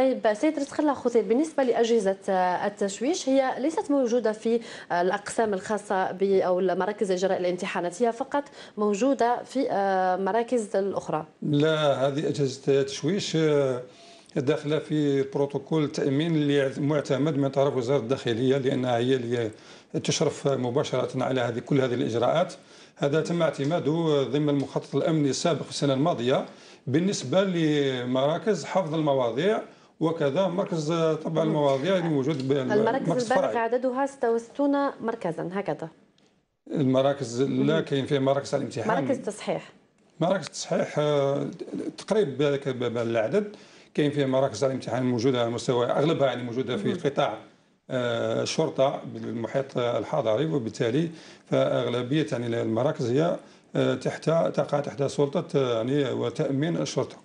طيب سيد رزق الله خوتي بالنسبه لاجهزه آه، التشويش هي ليست موجوده في آه، الاقسام الخاصه او مراكز الامتحانات هي فقط موجوده في آه، مراكز الاخرى لا هذه اجهزه التشويش داخله في بروتوكول التامين اللي معتمد من طرف وزاره الداخليه لانها هي اللي تشرف مباشره على هذه كل هذه الاجراءات هذا تم اعتماده ضمن المخطط الامني السابق في السنه الماضيه بالنسبه لمراكز حفظ المواضيع وكذا مركز طبع المواضيع اللي موجود المراكز البالغ عددها 66 مركزا هكذا المراكز لا كاين فيها مراكز الامتحان مراكز التصحيح مراكز آه، التصحيح تقريب بهذاك العدد كاين فيها مراكز الامتحان موجوده على مستوى اغلبها يعني موجوده في قطاع آه، الشرطه بالمحيط الحضري وبالتالي فاغلبيه يعني المراكز هي آه، تحت تقع تحت سلطه يعني وتامين الشرطه